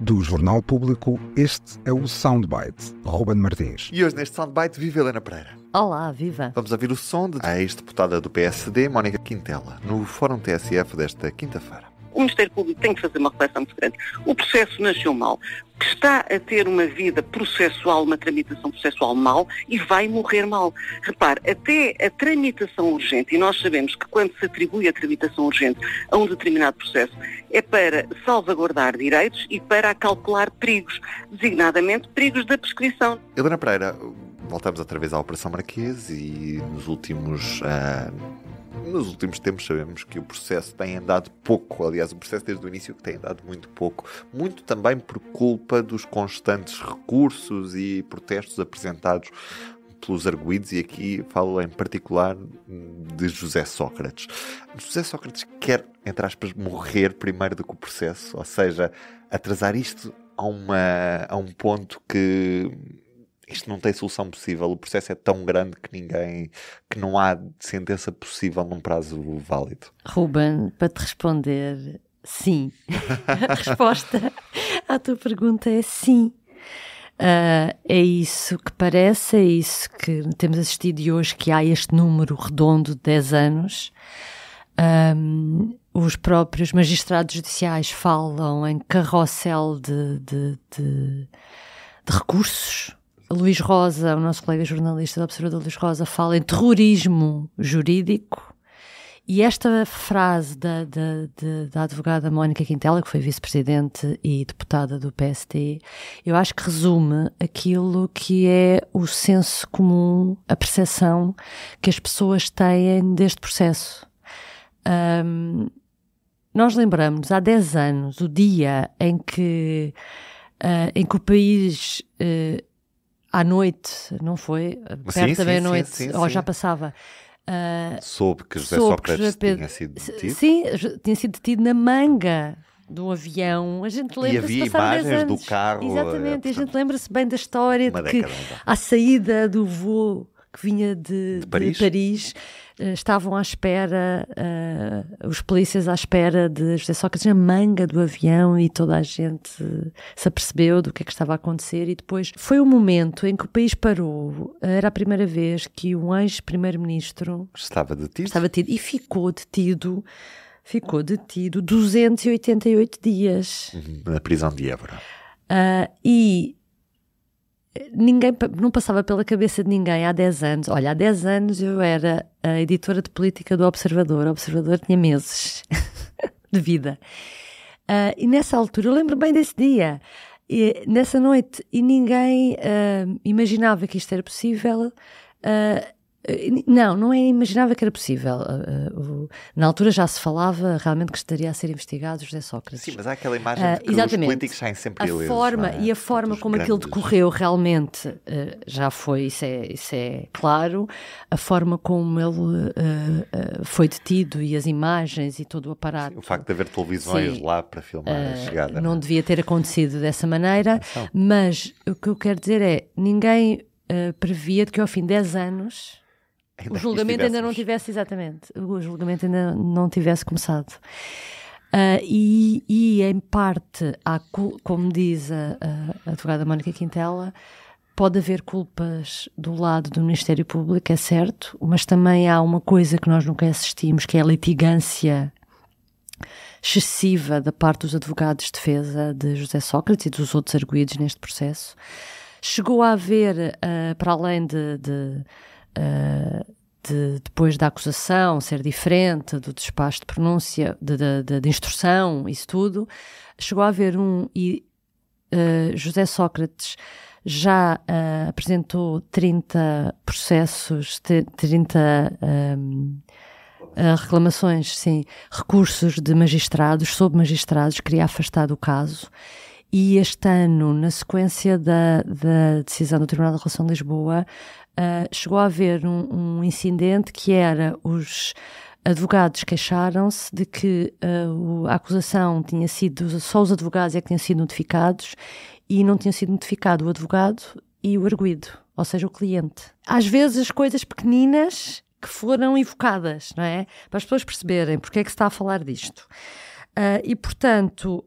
Do Jornal Público, este é o Soundbite. Ruben Martins. E hoje neste Soundbite vive Helena Pereira. Olá, viva! Vamos ouvir o som da de... ex-deputada do PSD, Mónica Quintela, no Fórum TSF desta quinta-feira o Ministério Público tem que fazer uma reflexão muito grande. O processo nasceu mal está a ter uma vida processual, uma tramitação processual mal e vai morrer mal. Repare, até a tramitação urgente, e nós sabemos que quando se atribui a tramitação urgente a um determinado processo, é para salvaguardar direitos e para calcular perigos, designadamente perigos da prescrição. Helena Pereira, voltamos outra vez à Operação Marquês e nos últimos. Uh nos últimos tempos sabemos que o processo tem andado pouco, aliás, o processo desde o início que tem andado muito pouco, muito também por culpa dos constantes recursos e protestos apresentados pelos arguídos, e aqui falo em particular de José Sócrates. José Sócrates quer, entre aspas, morrer primeiro do que o processo, ou seja, atrasar isto a, uma, a um ponto que isto não tem solução possível, o processo é tão grande que ninguém, que não há sentença possível num prazo válido. Ruben, para te responder, sim. a resposta à tua pergunta é sim. Uh, é isso que parece, é isso que temos assistido e hoje que há este número redondo de 10 anos. Um, os próprios magistrados judiciais falam em carrossel de, de, de, de recursos Luís Rosa, o nosso colega jornalista da Observador Luís Rosa, fala em terrorismo jurídico. E esta frase da, da, da, da advogada Mónica Quintela, que foi vice-presidente e deputada do PST, eu acho que resume aquilo que é o senso comum, a percepção que as pessoas têm deste processo. Um, nós lembramos há 10 anos o dia em que, uh, em que o país. Uh, à noite, não foi? Perto sim, da meia-noite, ou já passava. Uh, soube que José soube Sócrates que José tinha sido detido. Sim, tinha sido detido na manga do avião. A gente lembra-se. E havia imagens do carro. Exatamente, é, portanto, a gente lembra-se bem da história de que, à saída do voo que vinha de, de Paris, de Paris eh, estavam à espera, uh, os polícias à espera de José Sócrates na manga do avião e toda a gente se apercebeu do que é que estava a acontecer e depois foi o momento em que o país parou. Era a primeira vez que um ex-primeiro-ministro estava detido. estava detido e ficou detido ficou detido 288 dias. Uhum. Na prisão de Évora. Uh, e ninguém não passava pela cabeça de ninguém há 10 anos. Olha, há 10 anos eu era a editora de política do Observador. O Observador tinha meses de vida. Uh, e nessa altura, eu lembro bem desse dia, e, nessa noite, e ninguém uh, imaginava que isto era possível. Uh, eh, não, não é imaginava que era possível. Eh, eh, na altura já se falava realmente que estaria a ser investigado José Sócrates. Sim, mas há aquela imagem de que Exatamente. os políticos saem sempre a eles, forma é? E a forma como grandes. aquilo decorreu realmente já foi, isso é, isso é claro. A forma como ele foi detido e as imagens e todo o aparato. Sim, o facto de haver televisões Sim, lá para filmar a chegada. Não, é? devia ter acontecido dessa maneira, mas o que eu quero dizer é ninguém previa que ao fim de 10 anos o julgamento ainda não tivesse, exatamente, o julgamento ainda não tivesse começado. Uh, e, e, em parte, há, como diz a, a, a advogada Mónica Quintela, pode haver culpas do lado do Ministério Público, é certo, mas também há uma coisa que nós nunca assistimos, que é a litigância excessiva da parte dos advogados de defesa de José Sócrates e dos outros arguídos neste processo. Chegou a haver, uh, para além de, de uh, de, depois da acusação ser diferente, do despacho de pronúncia, de, de, de instrução, isso tudo, chegou a haver um e uh, José Sócrates já uh, apresentou 30 processos, 30 um, uh, reclamações, sim, recursos de magistrados, sob magistrados, queria afastar do caso e este ano, na sequência da, da decisão do Tribunal da Relação de Lisboa, uh, chegou a haver um, um, incidente que era os advogados queixaram-se de que uh, a acusação tinha sido, só os advogados é que tinham sido notificados e não tinha sido notificado o advogado e o arguído, ou seja, o cliente. Às vezes, coisas pequeninas que foram evocadas, não é? Para as pessoas perceberem porque é que se está a falar disto. Uh, e, portanto,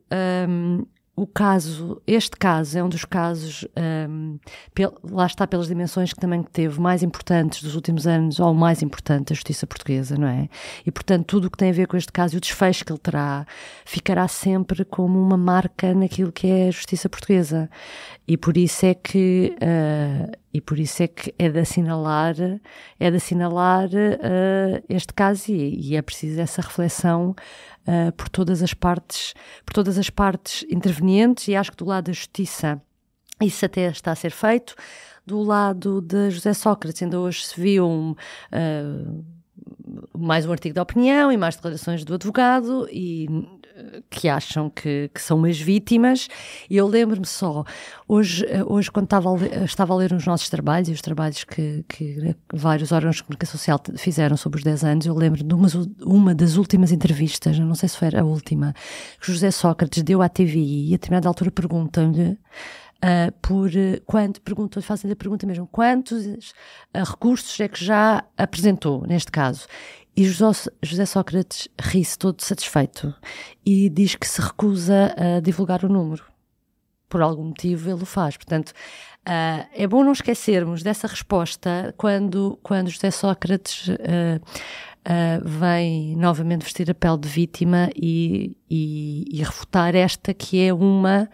um, o caso, este caso é um dos casos, um, pel, lá está pelas dimensões que também teve, mais importantes dos últimos anos, ou o mais importante da justiça portuguesa, não é? E portanto, tudo o que tem a ver com este caso e o desfecho que ele terá, ficará sempre como uma marca naquilo que é a justiça portuguesa. E por isso é que. Uh, e por isso é que é de assinalar, é de assinalar uh, este caso e, e, é preciso essa reflexão uh, por todas as partes, por todas as partes intervenientes e acho que do lado da justiça isso até está a ser feito. Do lado de José Sócrates, ainda hoje se viu um, uh, mais um artigo de opinião e mais declarações do advogado e que acham que, que são umas vítimas. E eu lembro-me só, hoje, eh, hoje quando estava a, ler, eh, estava a ler os nossos trabalhos e os trabalhos que, que né, vários órgãos de comunicação social fizeram sobre os 10 anos, eu lembro de uma, uma das últimas entrevistas, não sei se foi a última, que José Sócrates deu à TVI e a determinada altura perguntam-lhe. Uh, por uh, quanto, perguntou fazendo a pergunta mesmo, quantos uh, recursos é que já apresentou neste caso? E José Sócrates ri-se todo satisfeito e diz que se recusa a divulgar o número. Por algum motivo ele o faz. Portanto, uh, é bom não esquecermos dessa resposta quando, quando José Sócrates uh, uh, vem novamente vestir a pele de vítima e, e, e refutar esta que é uma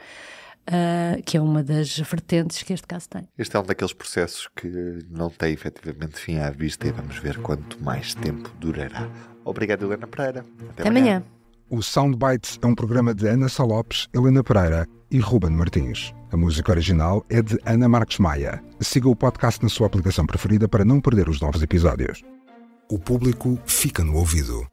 Uh, que é uma das vertentes que este caso tem. Este é um daqueles processos que não tem efetivamente fim à vista e vamos ver quanto mais tempo durará. Obrigado, Helena Pereira. Até, Até amanhã. amanhã. O Soundbites é um programa de Ana Salopes, Helena Pereira e Ruben Martins. A música original é de Ana Marques Maia. Siga o podcast na sua aplicação preferida para não perder os novos episódios. O público fica no ouvido.